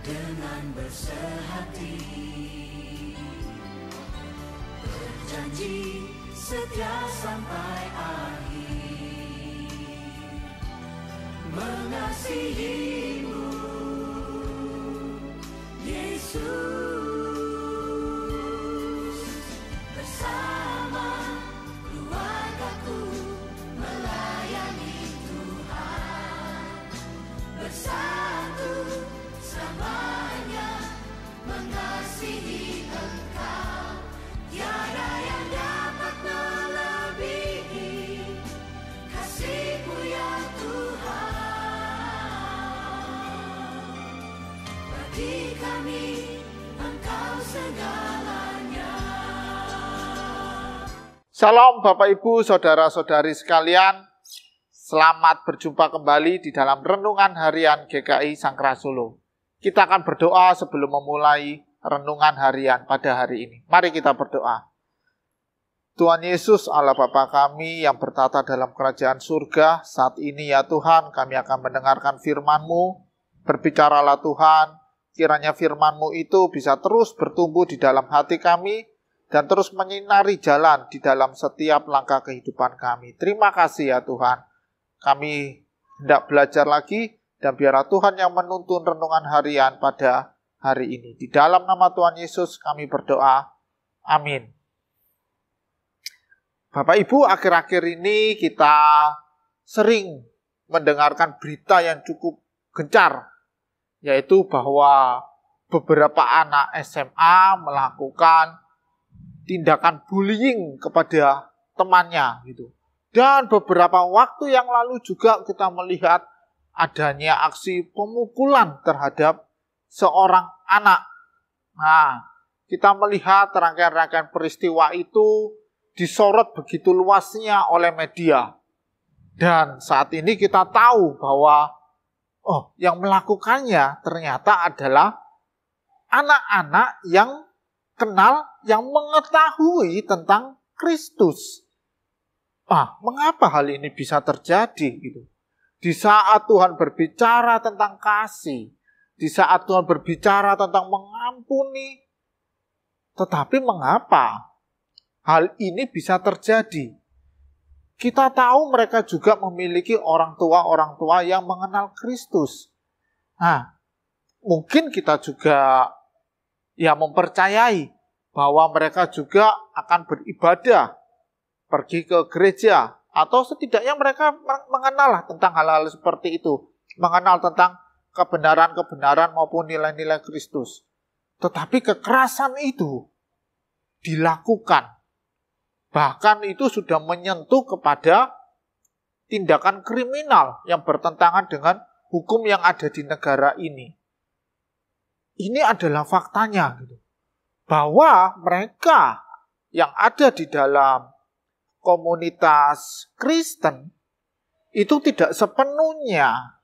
dengan bersehati Berjanji setia sampai akhir Mengasihimu Yesus Shalom Bapak Ibu, Saudara-saudari sekalian. Selamat berjumpa kembali di dalam Renungan Harian GKI Sangkra Solo. Kita akan berdoa sebelum memulai renungan harian pada hari ini. Mari kita berdoa. Tuhan Yesus Allah Bapa kami yang bertata dalam kerajaan surga, saat ini ya Tuhan kami akan mendengarkan firman-Mu, berbicaralah Tuhan, kiranya firman-Mu itu bisa terus bertumbuh di dalam hati kami, dan terus menyinari jalan di dalam setiap langkah kehidupan kami. Terima kasih ya Tuhan. Kami hendak belajar lagi dan biarlah Tuhan yang menuntun renungan harian pada hari ini. Di dalam nama Tuhan Yesus kami berdoa. Amin. Bapak Ibu, akhir-akhir ini kita sering mendengarkan berita yang cukup gencar, yaitu bahwa beberapa anak SMA melakukan tindakan bullying kepada temannya gitu. Dan beberapa waktu yang lalu juga kita melihat adanya aksi pemukulan terhadap seorang anak. Nah, kita melihat rangkaian-rangkaian peristiwa itu disorot begitu luasnya oleh media. Dan saat ini kita tahu bahwa oh, yang melakukannya ternyata adalah anak-anak yang kenal, yang mengetahui tentang Kristus. Ah, mengapa hal ini bisa terjadi gitu? Di saat Tuhan berbicara tentang kasih, di saat Tuhan berbicara tentang mengampuni, tetapi mengapa hal ini bisa terjadi? Kita tahu mereka juga memiliki orang tua-orang tua yang mengenal Kristus. Nah, mungkin kita juga ia ya, mempercayai bahwa mereka juga akan beribadah, pergi ke gereja, atau setidaknya mereka mengenal tentang hal-hal seperti itu, mengenal tentang kebenaran-kebenaran maupun nilai-nilai Kristus. Tetapi kekerasan itu dilakukan. Bahkan itu sudah menyentuh kepada tindakan kriminal yang bertentangan dengan hukum yang ada di negara ini ini adalah faktanya gitu. Bahwa mereka yang ada di dalam komunitas Kristen itu tidak sepenuhnya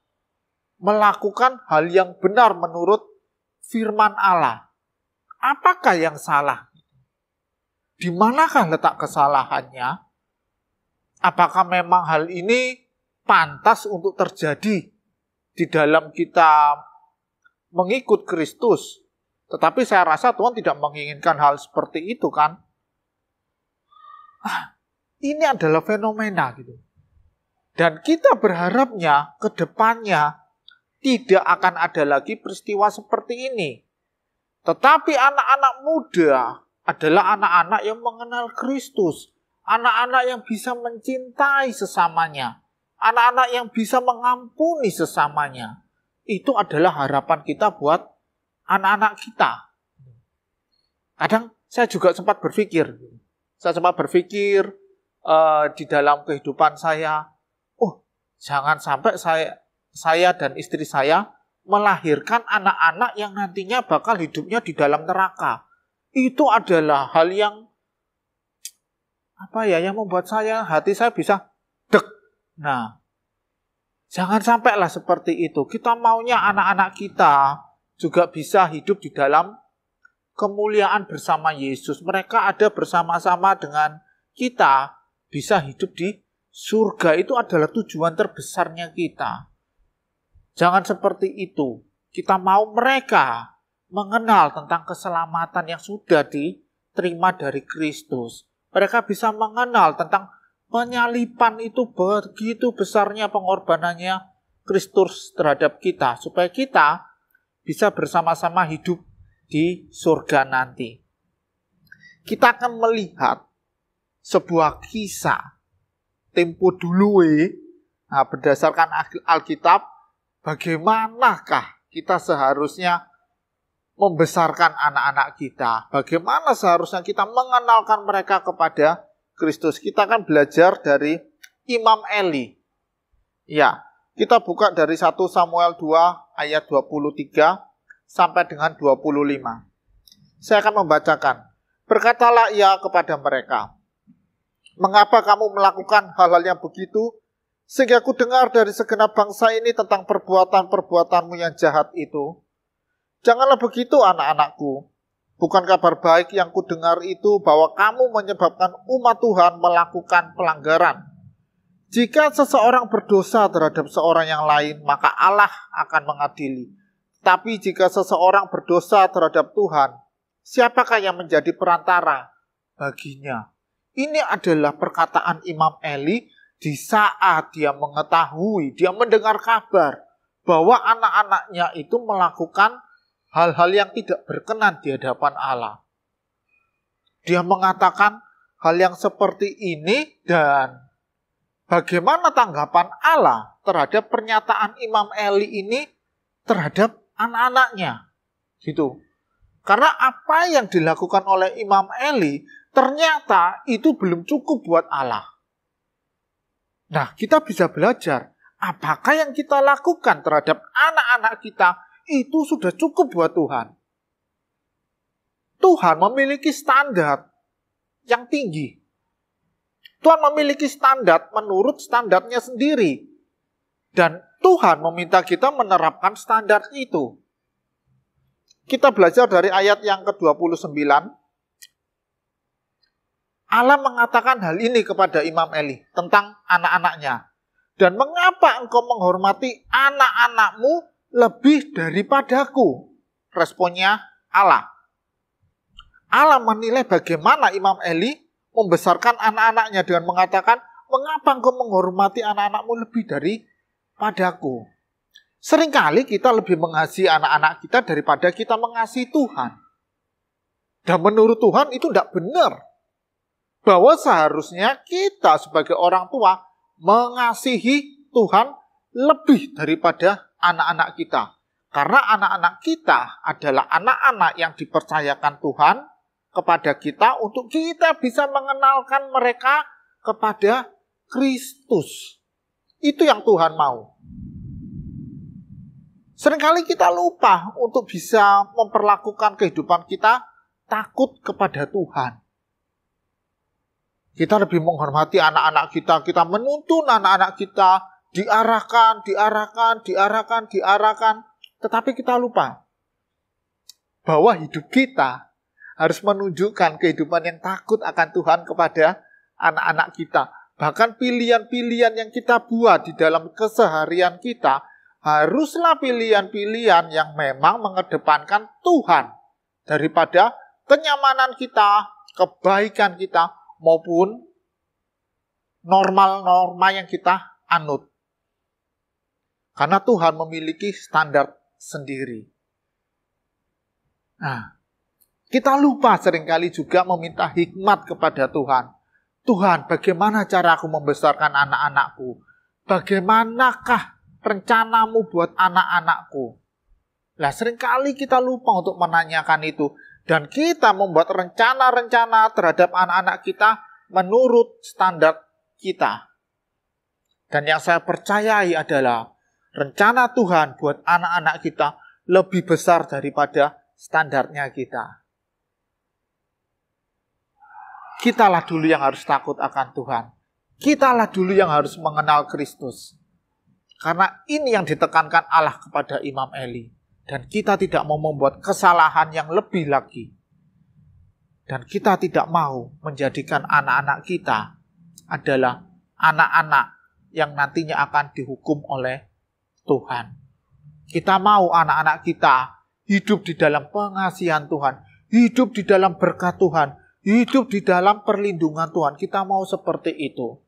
melakukan hal yang benar menurut firman Allah. Apakah yang salah? Di manakah letak kesalahannya? Apakah memang hal ini pantas untuk terjadi di dalam kita mengikut Kristus. Tetapi saya rasa Tuhan tidak menginginkan hal seperti itu kan. Ah, ini adalah fenomena gitu. Dan kita berharapnya ke depannya tidak akan ada lagi peristiwa seperti ini. Tetapi anak-anak muda adalah anak-anak yang mengenal Kristus. Anak-anak yang bisa mencintai sesamanya. Anak-anak yang bisa mengampuni sesamanya itu adalah harapan kita buat anak-anak kita. Kadang saya juga sempat berpikir, saya sempat berpikir uh, di dalam kehidupan saya, oh jangan sampai saya saya dan istri saya melahirkan anak-anak yang nantinya bakal hidupnya di dalam neraka. Itu adalah hal yang apa ya yang membuat saya hati saya bisa dek. Nah, Jangan sampailah seperti itu. Kita maunya anak-anak kita juga bisa hidup di dalam kemuliaan bersama Yesus. Mereka ada bersama-sama dengan kita bisa hidup di surga. Itu adalah tujuan terbesarnya kita. Jangan seperti itu. Kita mau mereka mengenal tentang keselamatan yang sudah diterima dari Kristus. Mereka bisa mengenal tentang penyalipan itu begitu besarnya pengorbanannya Kristus terhadap kita supaya kita bisa bersama-sama hidup di surga nanti. Kita akan melihat sebuah kisah tempo dulu nah, berdasarkan Alkitab bagaimanakah kita seharusnya membesarkan anak-anak kita? Bagaimana seharusnya kita mengenalkan mereka kepada Kristus. Kita akan belajar dari Imam Eli. Ya, kita buka dari 1 Samuel 2 ayat 23 sampai dengan 25. Saya akan membacakan. Berkatalah ia kepada mereka, Mengapa kamu melakukan hal-hal yang begitu? Sehingga ku dengar dari segenap bangsa ini tentang perbuatan-perbuatanmu yang jahat itu. Janganlah begitu anak-anakku, Bukan kabar baik yang kudengar itu bahwa kamu menyebabkan umat Tuhan melakukan pelanggaran. Jika seseorang berdosa terhadap seorang yang lain, maka Allah akan mengadili. Tapi jika seseorang berdosa terhadap Tuhan, siapakah yang menjadi perantara baginya? Ini adalah perkataan Imam Eli di saat dia mengetahui, dia mendengar kabar bahwa anak-anaknya itu melakukan hal-hal yang tidak berkenan di hadapan Allah. Dia mengatakan hal yang seperti ini dan bagaimana tanggapan Allah terhadap pernyataan Imam Eli ini terhadap anak-anaknya. Gitu. Karena apa yang dilakukan oleh Imam Eli ternyata itu belum cukup buat Allah. Nah, kita bisa belajar apakah yang kita lakukan terhadap anak-anak kita itu sudah cukup buat Tuhan. Tuhan memiliki standar yang tinggi. Tuhan memiliki standar menurut standarnya sendiri. Dan Tuhan meminta kita menerapkan standar itu. Kita belajar dari ayat yang ke-29. Allah mengatakan hal ini kepada Imam Eli tentang anak-anaknya. Dan mengapa engkau menghormati anak-anakmu lebih daripadaku. Responnya Allah. Allah menilai bagaimana Imam Eli membesarkan anak-anaknya dengan mengatakan, mengapa engkau menghormati anak-anakmu lebih daripadaku? Seringkali kita lebih mengasihi anak-anak kita daripada kita mengasihi Tuhan. Dan menurut Tuhan itu tidak benar. Bahwa seharusnya kita sebagai orang tua mengasihi Tuhan lebih daripada anak-anak kita. Karena anak-anak kita adalah anak-anak yang dipercayakan Tuhan kepada kita untuk kita bisa mengenalkan mereka kepada Kristus. Itu yang Tuhan mau. Seringkali kita lupa untuk bisa memperlakukan kehidupan kita takut kepada Tuhan. Kita lebih menghormati anak-anak kita, kita menuntun anak-anak kita diarahkan, diarahkan, diarahkan, diarahkan, tetapi kita lupa bahwa hidup kita harus menunjukkan kehidupan yang takut akan Tuhan kepada anak-anak kita. Bahkan pilihan-pilihan yang kita buat di dalam keseharian kita haruslah pilihan-pilihan yang memang mengedepankan Tuhan daripada kenyamanan kita, kebaikan kita maupun normal-norma yang kita anut. Karena Tuhan memiliki standar sendiri. Nah, kita lupa seringkali juga meminta hikmat kepada Tuhan. Tuhan, bagaimana cara aku membesarkan anak-anakku? Bagaimanakah rencanamu buat anak-anakku? Nah, seringkali kita lupa untuk menanyakan itu. Dan kita membuat rencana-rencana terhadap anak-anak kita menurut standar kita. Dan yang saya percayai adalah rencana Tuhan buat anak-anak kita lebih besar daripada standarnya kita. Kitalah dulu yang harus takut akan Tuhan. Kitalah dulu yang harus mengenal Kristus. Karena ini yang ditekankan Allah kepada Imam Eli. Dan kita tidak mau membuat kesalahan yang lebih lagi. Dan kita tidak mau menjadikan anak-anak kita adalah anak-anak yang nantinya akan dihukum oleh Tuhan. Kita mau anak-anak kita hidup di dalam pengasihan Tuhan, hidup di dalam berkat Tuhan, hidup di dalam perlindungan Tuhan. Kita mau seperti itu.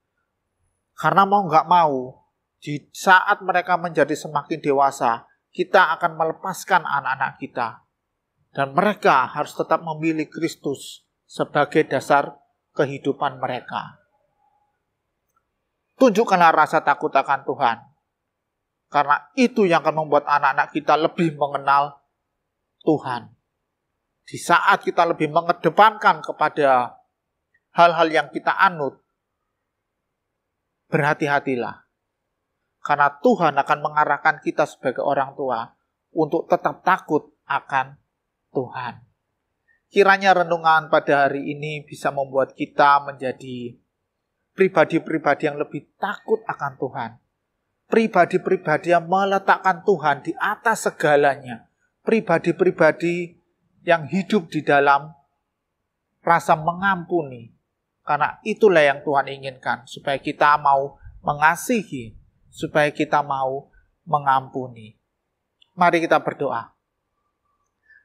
Karena mau nggak mau, di saat mereka menjadi semakin dewasa, kita akan melepaskan anak-anak kita. Dan mereka harus tetap memilih Kristus sebagai dasar kehidupan mereka. Tunjukkanlah rasa takut akan Tuhan karena itu yang akan membuat anak-anak kita lebih mengenal Tuhan. Di saat kita lebih mengedepankan kepada hal-hal yang kita anut, berhati-hatilah. Karena Tuhan akan mengarahkan kita sebagai orang tua untuk tetap takut akan Tuhan. Kiranya renungan pada hari ini bisa membuat kita menjadi pribadi-pribadi yang lebih takut akan Tuhan pribadi-pribadi yang meletakkan Tuhan di atas segalanya. Pribadi-pribadi yang hidup di dalam rasa mengampuni. Karena itulah yang Tuhan inginkan. Supaya kita mau mengasihi. Supaya kita mau mengampuni. Mari kita berdoa.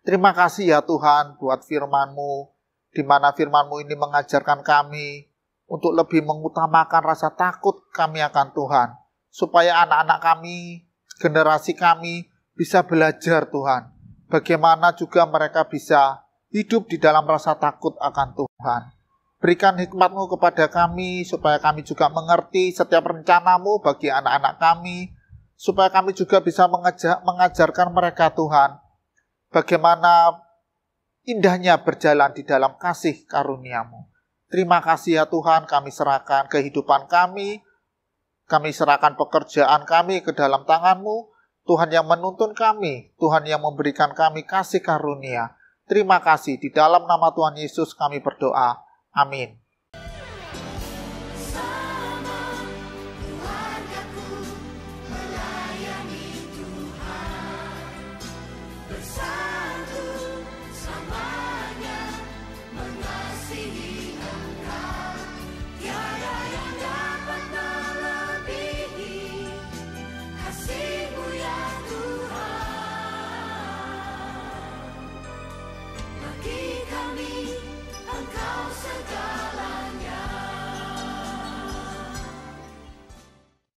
Terima kasih ya Tuhan buat firman-Mu, di mana firman-Mu ini mengajarkan kami untuk lebih mengutamakan rasa takut kami akan Tuhan supaya anak-anak kami, generasi kami bisa belajar Tuhan. Bagaimana juga mereka bisa hidup di dalam rasa takut akan Tuhan. Berikan hikmatmu kepada kami, supaya kami juga mengerti setiap rencanamu bagi anak-anak kami, supaya kami juga bisa mengajak, mengajarkan mereka Tuhan, bagaimana indahnya berjalan di dalam kasih karuniamu. Terima kasih ya Tuhan, kami serahkan kehidupan kami, kami serahkan pekerjaan kami ke dalam tanganmu, Tuhan yang menuntun kami, Tuhan yang memberikan kami kasih karunia. Terima kasih, di dalam nama Tuhan Yesus kami berdoa. Amin.